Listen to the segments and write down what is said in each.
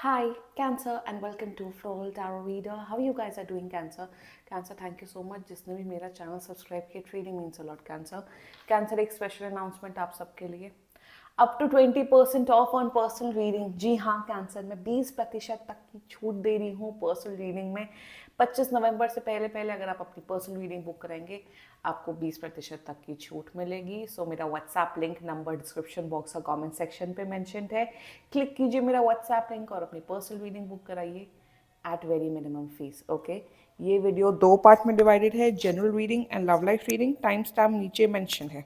Hi, Cancer, and welcome to Floral Tarot Reader. How you guys are doing, Cancer? Cancer, thank you so much much जिसने भी मेरा channel subscribe किया trading means a lot cancer Cancer एक special announcement आप सबके लिए up to twenty percent off on personal reading जी हाँ कैंसर मैं बीस प्रतिशत तक की छूट दे रही हूँ पर्सनल रीडिंग में पच्चीस नवंबर से पहले पहले अगर आप अपनी पर्सनल रीडिंग बुक करेंगे आपको बीस प्रतिशत तक की छूट मिलेगी सो so, मेरा WhatsApp link number description box और कॉमेंट सेक्शन पर मैंशनड है क्लिक कीजिए मेरा व्हाट्सएप लिंक और अपनी पर्सनल रीडिंग बुक कराइए at very minimum fee okay ये वीडियो दो पार्ट में डिवाइडेड है general reading and love life reading time stamp नीचे मैंशन है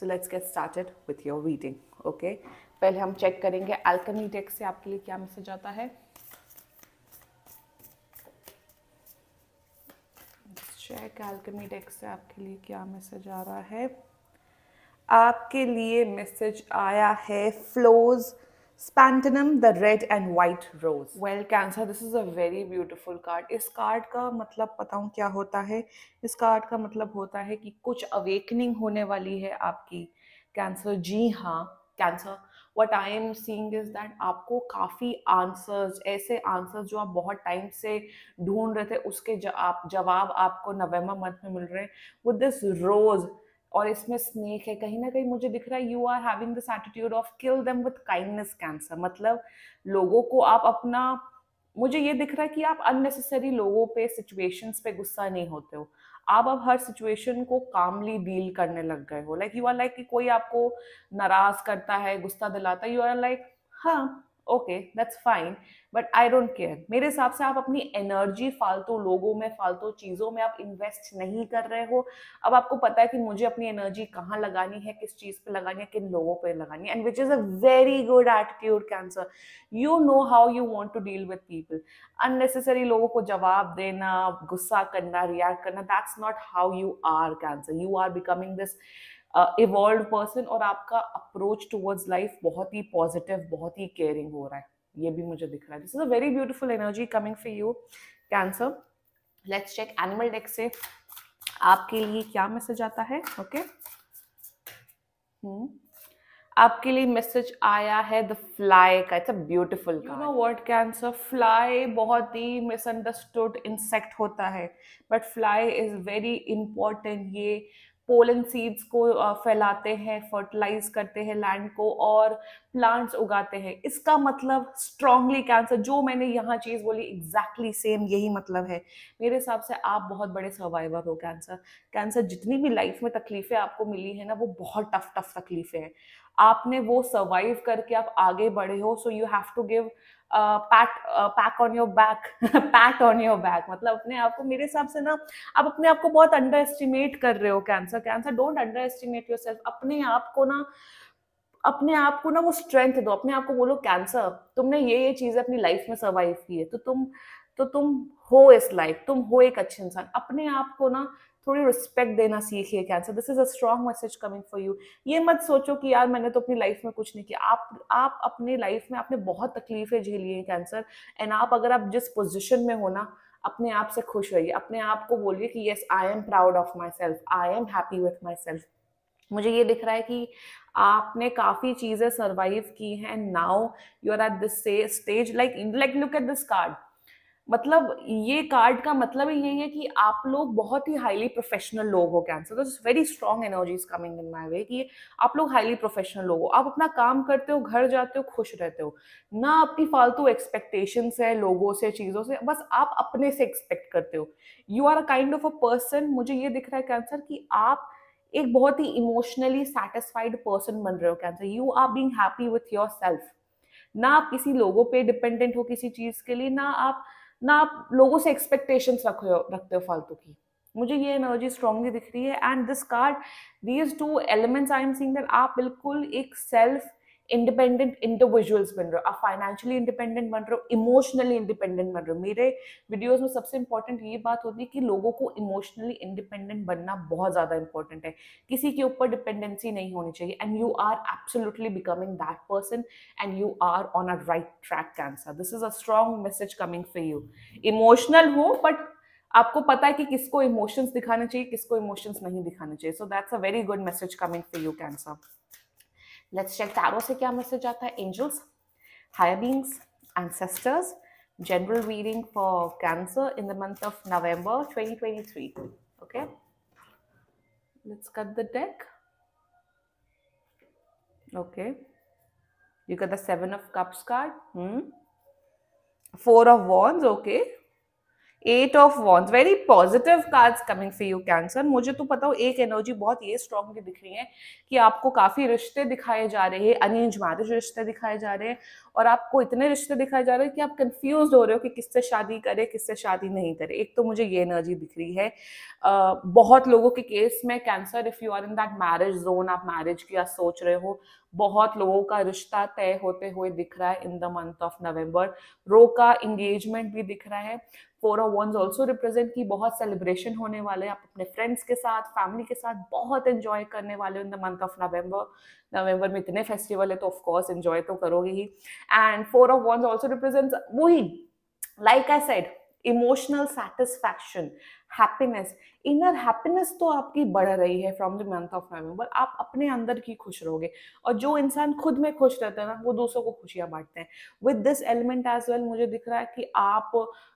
so let's get started with your reading okay पहले हम चेक करेंगे अल्कमी डेक से आपके लिए क्या मैसेज आता है चेक अल्कमी डेक से आपके लिए क्या मैसेज आ रहा है आपके लिए मैसेज आया है फ्लोज़ स्पैंटनम the red and white rose well Cancer this is a very beautiful card इस कार्ड का मतलब पता हूँ क्या होता है इस कार्ड का मतलब होता है कि कुछ अवेकनिंग होने वाली है आपकी कैंसर जी हाँ Cancer what I am seeing is that आपको काफ़ी आंसर्स ऐसे आंसर्स जो आप बहुत टाइम से ढूंढ रहे थे उसके आप जवाब आपको नवम्बर मंथ में मिल रहे हैं विद दिस रोज़ और इसमें स्नेक है कहीं ना कहीं मुझे दिख रहा है you are having this attitude of kill them with kindness Cancer मतलब लोगों को आप अपना मुझे ये दिख रहा है कि आप अननेसेसरी लोगों पे सिचुएशंस पे गुस्सा नहीं होते हो आप अब हर सिचुएशन को कामली डील करने लग गए हो लाइक यू आर लाइक कि कोई आपको नाराज करता है गुस्सा दिलाता है यू आर लाइक हाँ okay that's fine but I don't care मेरे हिसाब से आप अपनी एनर्जी फालतू लोगों में फालतू चीज़ों में आप इन्वेस्ट नहीं कर रहे हो अब आपको पता है कि मुझे अपनी एनर्जी कहाँ लगानी है किस चीज़ पे लगानी है किन लोगों पे लगानी है and which is a very good attitude Cancer you know how you want to deal with people unnecessary लोगों को जवाब देना गुस्सा करना रिएक्ट करना that's not how you are Cancer you are becoming this evolve uh, person और आपका approach towards life बहुत ही पॉजिटिव बहुत ही केयरिंग हो रहा है ये भी मुझे दिख रहा है this is a very beautiful energy coming for you Cancer let's check animal deck से आपके लिए क्या मैसेज आता है ओके okay? hmm. आपके लिए मैसेज आया है द फ्लाई का it's a beautiful no word Cancer fly बहुत ही मिसअंडरस्टूड इंसेक्ट होता है but fly is very important ये पोलन सीड्स को फैलाते हैं फर्टिलाइज करते हैं लैंड को और प्लांट्स उगाते हैं इसका मतलब स्ट्रांगली कैंसर जो मैंने यहाँ चीज़ बोली एग्जैक्टली exactly सेम यही मतलब है मेरे हिसाब से आप बहुत बड़े सर्वाइवर हो कैंसर कैंसर जितनी भी लाइफ में तकलीफ़ें आपको मिली है ना वो बहुत टफ टफ तकलीफ़ें हैं आपने वो सर्वाइव करके आप आगे बढ़े हो so you have to give pat pack on your back pat on your back मतलब अपने आप को मेरे हिसाब से ना आप अपने आप को बहुत अंडर एस्टिमेट कर रहे हो Cancer Cancer don't underestimate yourself अपने आप को ना अपने आप को ना वो स्ट्रेंथ दो अपने आप को बोलो कैंसर तुमने ये ये चीज़ें अपनी लाइफ में सर्वाइव की है तो तुम तो तुम हो इस लाइफ तुम हो एक अच्छे इंसान अपने आप को ना थोड़ी रिस्पेक्ट देना सीखिए Cancer this is a strong message coming for you ये मत सोचो कि यार मैंने तो अपनी लाइफ में कुछ नहीं किया आप आप अपनी लाइफ में आपने बहुत तकलीफें झेली हैं कैंसर एंड आप अगर आप जिस पोजिशन में हो ना अपने आप से खुश रहिए अपने आप को बोलिए कि yes I am proud of myself I am happy with myself मुझे ये दिख रहा है कि आपने काफ़ी चीज़ें सर्वाइव की हैं now you are at this stage like like look at this card मतलब ये कार्ड का मतलब ही यही है कि आप लोग बहुत ही हाईली प्रोफेशनल लोग हो Cancer this very strong energy is coming in my way कि आप लोग हाईली प्रोफेशनल लोग हो आप अपना काम करते हो घर जाते हो खुश रहते हो ना आपकी फालतू एक्सपेक्टेशन है लोगों से चीज़ों से बस आप अपने से एक्सपेक्ट करते हो you are a kind of a person मुझे ये दिख रहा है कैंसर कि आप एक बहुत ही इमोशनली सेटिस्फाइड पर्सन बन रहे हो Cancer you are being happy with yourself ना आप किसी लोगों पे डिपेंडेंट हो किसी चीज़ के लिए ना आप ना आप लोगों से एक्सपेक्टेशंस रखे हो रखते हो फालतू की मुझे ये एनर्जी स्ट्रांगली दिख रही है and this card these two elements I am seeing that आप बिल्कुल एक सेल्फ इंडिपेंडेंट इंडिविजुअल्स बन रहे हो आप फाइनेंशियली इंडिपेंडेंट बन रहे हो इमोशनली इंडिपेंडेंट बन रहे हो मेरे वीडियोस में सबसे इंपॉर्टेंट ये बात होती है कि लोगों को इमोशनली इंडिपेंडेंट बनना बहुत ज़्यादा इंपॉर्टेंट है किसी के ऊपर डिपेंडेंसी नहीं होनी चाहिए and you are absolutely becoming that person and you are on a right track Cancer this is a strong message coming for you emotional हो बट आपको पता है कि किसको इमोशंस दिखाने चाहिए किसको इमोशंस नहीं दिखाने चाहिए so that's a very good message coming for you Cancer let's check tarot से क्या मैसेज आता है angels higher beings ancestors general reading for Cancer in the month of November 2023 okay let's cut the deck okay you cut the seven of cups card four of wands okay eight of wands very positive cards coming for you Cancer मुझे तो पता हो एक energy बहुत ये strongly दिख रही है कि आपको काफ़ी रिश्ते दिखाए जा रहे हैं अरेंज मैरिज रिश्ते दिखाए जा रहे हैं और आपको इतने रिश्ते दिखाए जा रहे हैं कि आप कंफ्यूज हो रहे हो कि किससे शादी करे किससे शादी नहीं करे एक तो मुझे ये एनर्जी दिख रही है uh, बहुत लोगों के केस में Cancer if you are in that marriage zone आप मैरिज की आप सोच रहे हो बहुत लोगों का रिश्ता तय होते हुए दिख रहा है in the month of November रो का इंगेजमेंट भी दिख रहा है four of one also represent की बहुत सेलिब्रेशन होने वाले हैं आप अपने फ्रेंड्स के साथ फैमिली के साथ बहुत इंजॉय करने वाले in the month of November नवंबर में इतने फेस्टिवल है तो ऑफकोर्स इंजॉय तो करोगे ही and four of one also represent वो ही like I said emotional satisfaction happiness inner happiness तो आपकी बढ़ रही है from the month of November आप अपने अंदर की खुश रहोगे और जो इंसान खुद में खुश रहता है ना वो दूसरों को खुशियाँ बांटते हैं with this element as well मुझे दिख रहा है कि आप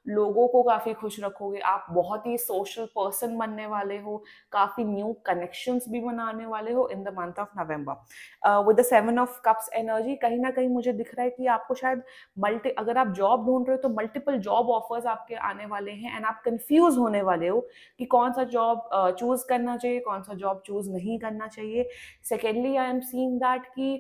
लोगों को काफ़ी खुश रखोगे आप बहुत ही सोशल पर्सन बनने वाले हो काफ़ी न्यू कनेक्शंस भी बनाने वाले हो in the month of November with the seven of cups energy कहीं ना कहीं मुझे दिख रहा है कि आपको शायद मल्टी अगर आप जॉब ढूंढ रहे हो तो मल्टीपल जॉब ऑफर्स आपके आने वाले हैं एंड आप कंफ्यूज होने वाले हो कि कौन सा जॉब चूज़ करना चाहिए कौन सा जॉब चूज़ नहीं करना चाहिए secondly I am seeing that कि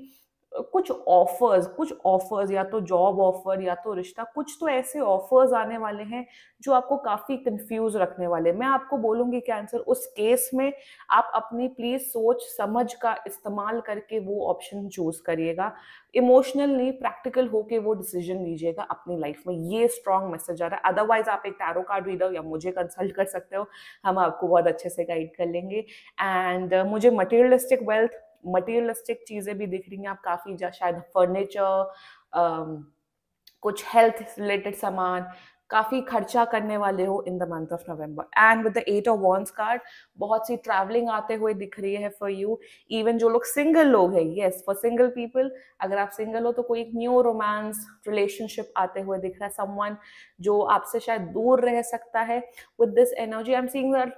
कुछ ऑफर्स कुछ ऑफर्स या तो जॉब ऑफर या तो रिश्ता कुछ तो ऐसे ऑफर्स आने वाले हैं जो आपको काफ़ी कंफ्यूज रखने वाले मैं आपको बोलूँगी कि आंसर उस केस में आप अपनी प्लीज़ सोच समझ का इस्तेमाल करके वो ऑप्शन चूज़ करिएगा इमोशनल नहीं प्रैक्टिकल होके वो डिसीजन लीजिएगा अपनी लाइफ में ये स्ट्रॉन्ग मैसेज आ रहा है अदरवाइज आप एक टैरो कार्ड रीडर या मुझे कंसल्ट कर सकते हो हम आपको बहुत अच्छे से गाइड कर लेंगे एंड uh, मुझे मटेरियलिस्टिक वेल्थ मटेरियलिस्टिक चीज़ें भी दिख रही हैं आप काफ़ी शायद फर्नीचर um, कुछ हेल्थ रिलेटेड सामान काफ़ी खर्चा करने वाले हो in the month of November and with the eight of wands card बहुत सी ट्रैवलिंग आते हुए दिख रही है फॉर यू इवन जो लोग सिंगल लोग हैं येस फॉर सिंगल पीपल अगर आप सिंगल हो तो कोई एक न्यू रोमांस रिलेशनशिप आते हुए दिख रहा है समवन जो आपसे शायद दूर रह सकता है with this energy I am seeing that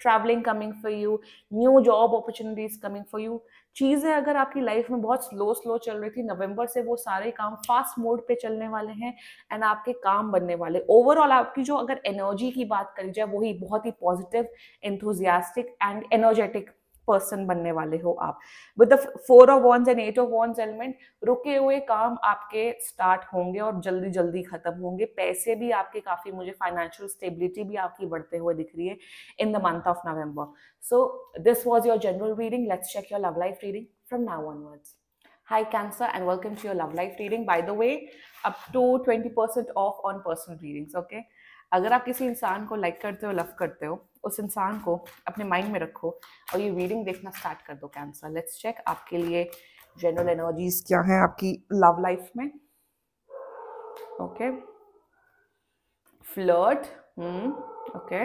travelling coming for you new job opportunities coming for you चीज़ें अगर आपकी लाइफ में बहुत स्लो स्लो चल रही थी नवंबर से वो सारे काम फास्ट मोड पे चलने वाले हैं एंड आपके काम बनने वाले ओवरऑल आपकी जो अगर एनर्जी की बात करी जाए वही बहुत ही positive enthusiastic and energetic person बनने वाले हो आप with the four of wands and eight of wands element रुके हुए काम आपके स्टार्ट होंगे और जल्दी जल्दी खत्म होंगे पैसे भी आपके काफी मुझे फाइनेंशियल स्टेबिलिटी भी आपकी बढ़ते हुए दिख रही है in the month of November so this was your general reading let's check your love life reading from now onwards Hi Cancer and welcome to your love life reading. By the way, up to 20% off on personal readings, okay? अगर आप किसी इंसान को like करते हो love करते हो उस इंसान को अपने माइंड में रखो और ये रीडिंग देखना स्टार्ट कर दो कैंसर लेट्स चेक आपके लिए जनरल एनर्जीज क्या हैं आपकी लव लाइफ में okay flirt okay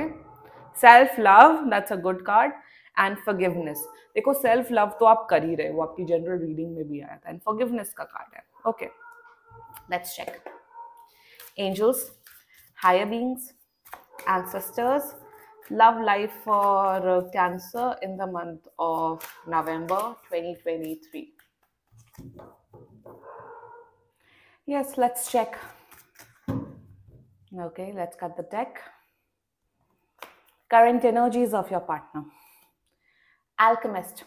self love that's a good card and forgiveness देखो सेल्फ लव तो आप कर ही रहे हो आपकी जनरल रीडिंग में भी आया था एंड फॉरगिवनेस का कार्ड है okay let's check angels higher beings ancestors Love Life for uh, Cancer in the month of November 2023. Yes, let's check. Okay, let's cut the deck. Current energies of your partner. Alchemist.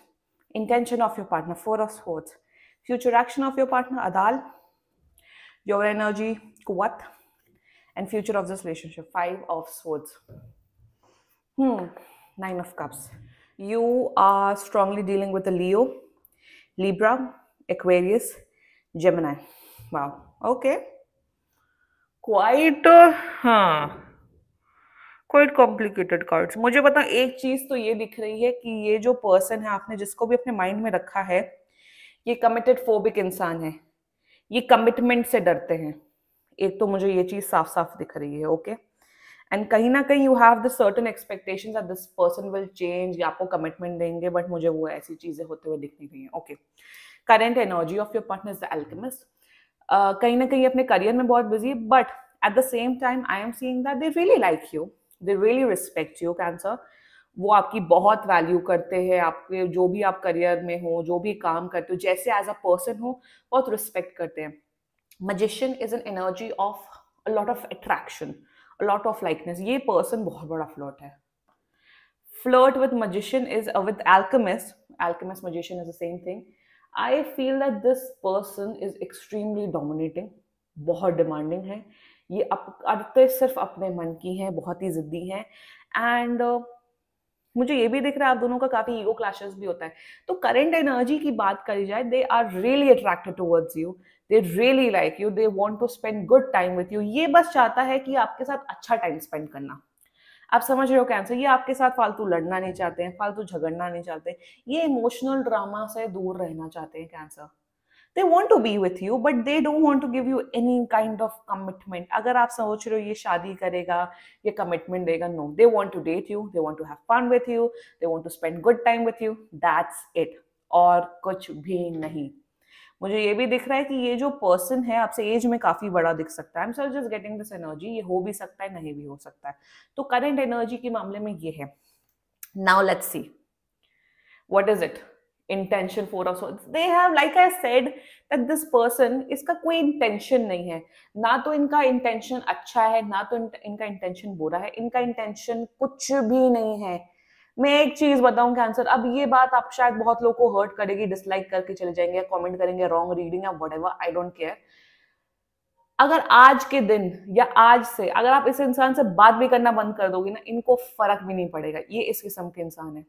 Intention of your partner. Four of Swords. Future action of your partner. Adal. Your energy. Kuwat. And future of this relationship. Five of Swords. Hmm. Nine of Cups. You are strongly dealing with a Leo, Libra, Aquarius, Gemini. Wow. Okay. Quite. Uh, huh. Quite complicated cards मुझे पता एक चीज तो ये दिख रही है कि ये जो पर्सन है आपने जिसको भी अपने माइंड में रखा है ये कमिटेड फोबिक इंसान है ये कमिटमेंट से डरते हैं एक तो मुझे ये चीज साफ साफ दिख रही है ओके okay? एंड कहीं ना कहीं you have the certain expectation that this person will change या आपको कमिटमेंट देंगे बट मुझे वो ऐसी चीज़ें होते हुए दिखनी नहीं है हैं okay current energy of your partner is the alchemist कहीं ना कहीं अपने करियर में बहुत बिजी है but at the same time I am seeing that they really like you they really respect you Cancer वो आपकी बहुत वैल्यू करते हैं आपके जो भी आप करियर में हो जो भी काम करते हो जैसे एज अ पर्सन हो बहुत रिस्पेक्ट करते हैं magician is an energy of a lot of attraction lot of likeness ये पर्सन बहुत बड़ा फ्लॉट है flirt with magician is with alchemist alchemist magician is the same thing I feel that this person is extremely dominating बहुत demanding है ये up अड़ते सिर्फ अपने मन की हैं बहुत ही ज़िद्दी हैं एंड uh, मुझे ये भी दिख रहा है आप दोनों का काफ़ी ईगो क्लैशेस भी होता है तो करंट एनर्जी की बात करी जाए they are really attracted towards you they really like you they want to spend good time with you ये बस चाहता है कि आपके साथ अच्छा टाइम स्पेंड करना आप समझ रहे हो कैंसर ये आपके साथ फालतू लड़ना नहीं चाहते हैं फालतू झगड़ना नहीं चाहते ये इमोशनल ड्रामा से दूर रहना चाहते हैं Cancer they want to be with you but they don't want to give you any kind of commitment अगर आप सोच रहे हो ये शादी करेगा ये कमिटमेंट देगा no they want to date you they want to have fun with you they want to spend good time with you that's it और कुछ भी नहीं मुझे ये भी दिख रहा है कि ये जो पर्सन है आपसे एज में काफी बड़ा दिख सकता है I am just getting this energy ये हो भी सकता है नहीं भी हो सकता है तो करेंट एनर्जी के मामले में ये है now let's see what is it intention four of swords they have like i said that this इसका कोई इंटेंशन नहीं है ना तो इनका इंटेंशन अच्छा है ना तो इनका इंटेंशन बुरा है इनका इंटेंशन कुछ भी नहीं है मैं एक चीज बताऊं आंसर अब ये बात आप शायद बहुत लोग को हर्ट करेगी डिसलाइक करके चले जाएंगे कमेंट करेंगे रॉन्ग रीडिंग या whatever I don't care अगर आज के दिन या आज से अगर आप इस इंसान से बात भी करना बंद कर दोगे ना इनको फर्क भी नहीं पड़ेगा ये इस किस्म के इंसान है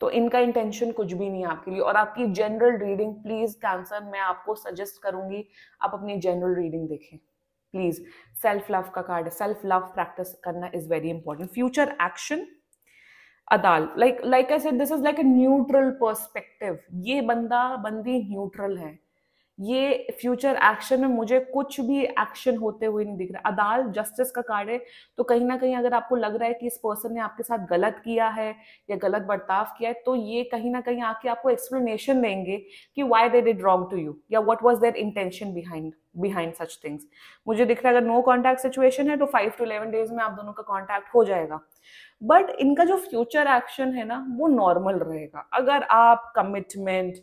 तो इनका इंटेंशन कुछ भी नहीं है आपके लिए और आपकी जनरल रीडिंग प्लीज कैंसर मैं आपको सजेस्ट करूंगी आप अपनी जनरल रीडिंग देखें प्लीज सेल्फ लव का कार्ड सेल्फ लव प्रैक्टिस करना is very important future action अदाल like like I said this is like a neutral perspective ये बंदा बंदी न्यूट्रल है ये फ्यूचर एक्शन में मुझे कुछ भी एक्शन होते हुए नहीं दिख रहा अदाल जस्टिस का कार्ड है तो कहीं ना कहीं अगर आपको लग रहा है कि इस पर्सन ने आपके साथ गलत किया है या गलत बर्ताव किया है तो ये कहीं ना कहीं आके आपको एक्सप्लेनेशन देंगे कि why they did wrong to you या what was their intention behind behind such things मुझे दिख रहा है अगर नो कॉन्टैक्ट सिचुएशन है तो फाइव टू इलेवन डेज में आप दोनों का कॉन्टैक्ट हो जाएगा बट इनका जो फ्यूचर एक्शन है ना वो नॉर्मल रहेगा अगर आप commitment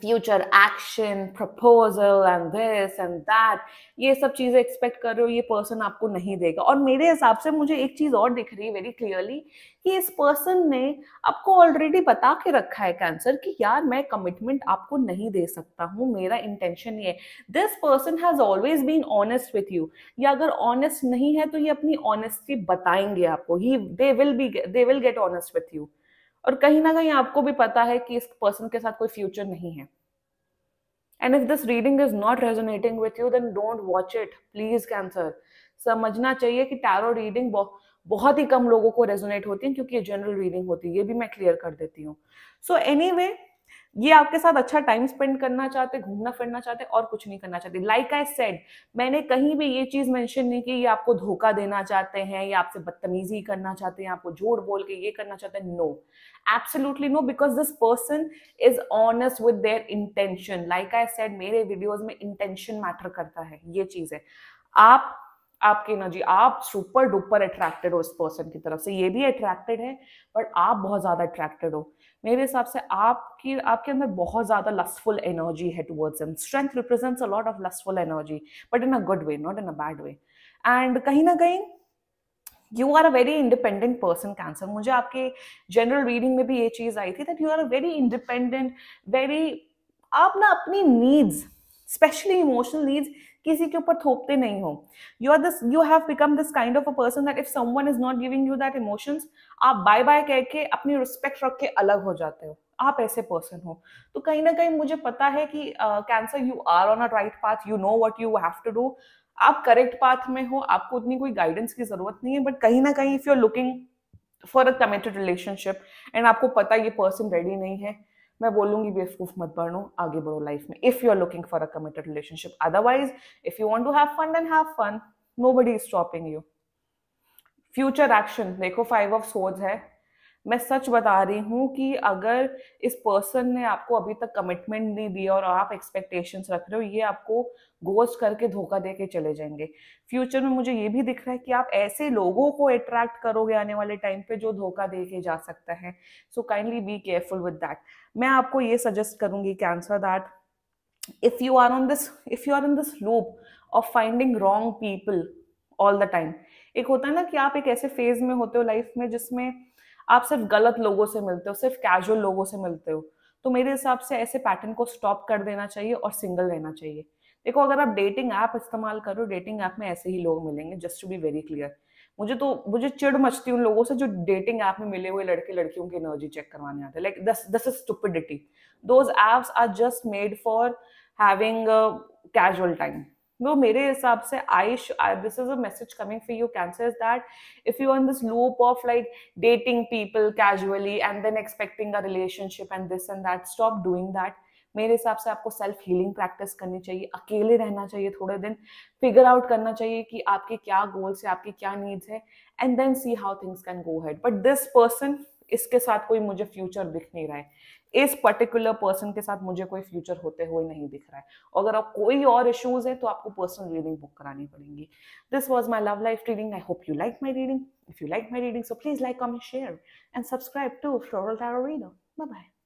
future action proposal and this and that ये सब चीज़ें एक्सपेक्ट कर रहे हो ये पर्सन आपको नहीं देगा और मेरे हिसाब से मुझे एक चीज़ और दिख रही है वेरी क्लियरली कि इस पर्सन ने आपको ऑलरेडी बता के रखा है कैंसर कि यार मैं कमिटमेंट आपको नहीं दे सकता हूँ मेरा इंटेंशन ये है this person has always been honest with you या अगर ऑनेस्ट नहीं है तो ये अपनी ऑनेस्टी बताएंगे आपको ही they will be they will get honest with you और कहीं ना कहीं आपको भी पता है कि इस पर्सन के साथ कोई फ्यूचर नहीं है and if this reading is not resonating with you then don't watch it please cancer समझना चाहिए कि टैरो रीडिंग बहुत ही कम लोगों को रेजोनेट होती है क्योंकि ये जनरल रीडिंग होती है ये भी मैं क्लियर कर देती हूँ सो एनी वे ये आपके साथ अच्छा टाइम स्पेंड करना चाहते घूमना फिरना चाहते और कुछ नहीं करना चाहते लाइक आई सेड मैंने कहीं भी ये चीज मेंशन नहीं की ये आपको धोखा देना चाहते हैं या आपसे बदतमीजी करना चाहते हैं आपको झूठ बोल के ये करना चाहते हैं no absolutely no because this person is honest with their intention like I said मेरे वीडियोज में इंटेंशन मैटर करता है ये चीज है आप आपकी एनर्जी आप सुपर डुपर अट्रैक्टेड हो इस पर्सन की तरफ से ये भी अट्रैक्टेड है बट आप बहुत ज़्यादा अट्रैक्टेड हो मेरे हिसाब से आपकी आपके अंदर बहुत ज़्यादा लस्टफुल एनर्जी है towards him strength represents a lot of lustful energy but in a good way not in a bad way and कहीं ना कहीं you are a very independent person cancer मुझे आपके जनरल रीडिंग में भी ये चीज़ आई थी that you are a very independent very आप ना अपनी नीड्स स्पेशली इमोशनल नीड्स किसी के ऊपर थोपते नहीं हो you are this you have become this kind of a person that if someone is not giving you that emotions आप बाय बाय कह के अपनी रिस्पेक्ट रख के अलग हो जाते हो आप ऐसे पर्सन हो तो कहीं ना कहीं मुझे पता है कि cancer you are on a right path you know what you have to do आप करेक्ट पाथ में हो आपको उतनी कोई गाइडेंस की जरूरत नहीं है बट कहीं ना कहीं if you are looking for a committed relationship and आपको पता ये पर्सन रेडी नहीं है मैं बोलूंगी बेवकूफ मत बनो आगे बढ़ो लाइफ में if you are looking for a committed relationship otherwise if you want to have fun and have fun nobody is stopping you future action देखो फाइव ऑफ सोर्ड्स है मैं सच बता रही हूँ कि अगर इस पर्सन ने आपको अभी तक कमिटमेंट नहीं दिया और आप एक्सपेक्टेशंस रख रहे हो ये आपको गोस्ट करके धोखा दे के चले जाएंगे फ्यूचर में मुझे ये भी दिख रहा है कि आप ऐसे लोगों को अट्रैक्ट करोगे आने वाले टाइम पे जो धोखा दे के जा सकता है so kindly be careful with that मैं आपको ये सजेस्ट करूंगी cancer that if you are on this if you are in this loop of finding wrong people all the time एक होता है ना कि आप एक ऐसे फेज में होते हो लाइफ में जिसमें आप सिर्फ गलत लोगों से मिलते हो सिर्फ कैजुअल लोगों से मिलते हो तो मेरे हिसाब से ऐसे पैटर्न को स्टॉप कर देना चाहिए और सिंगल रहना चाहिए देखो अगर आप डेटिंग ऐप इस्तेमाल करो डेटिंग ऐप में ऐसे ही लोग मिलेंगे just to be very clear मुझे तो मुझे चिड़ मचती उन लोगों से जो डेटिंग ऐप में मिले हुए लड़के लड़कियों की एनर्जी चेक करवाने आते हैं like this this is stupidity those apps are just made for having casual time वो मेरे हिसाब से Ayush this is a message coming for you cancer is that if you on this loop of like dating people casually and then expecting a relationship and this and that stop doing that मेरे हिसाब से आपको self healing practice करनी चाहिए अकेले रहना चाहिए थोड़े दिन फिगर आउट करना चाहिए कि आपके क्या गोल्स है आपकी क्या नीड्स है and then see how things can go ahead but this person इसके साथ कोई मुझे फ्यूचर दिख नहीं रहा है इस पर्टिकुलर पर्सन के साथ मुझे कोई फ्यूचर होते हुए नहीं दिख रहा है अगर आप कोई और इश्यूज है तो आपको पर्सनल रीडिंग बुक करानी पड़ेगी this was my love life reading I hope you like my reading if you like my reading so please like comment share and subscribe to floral bye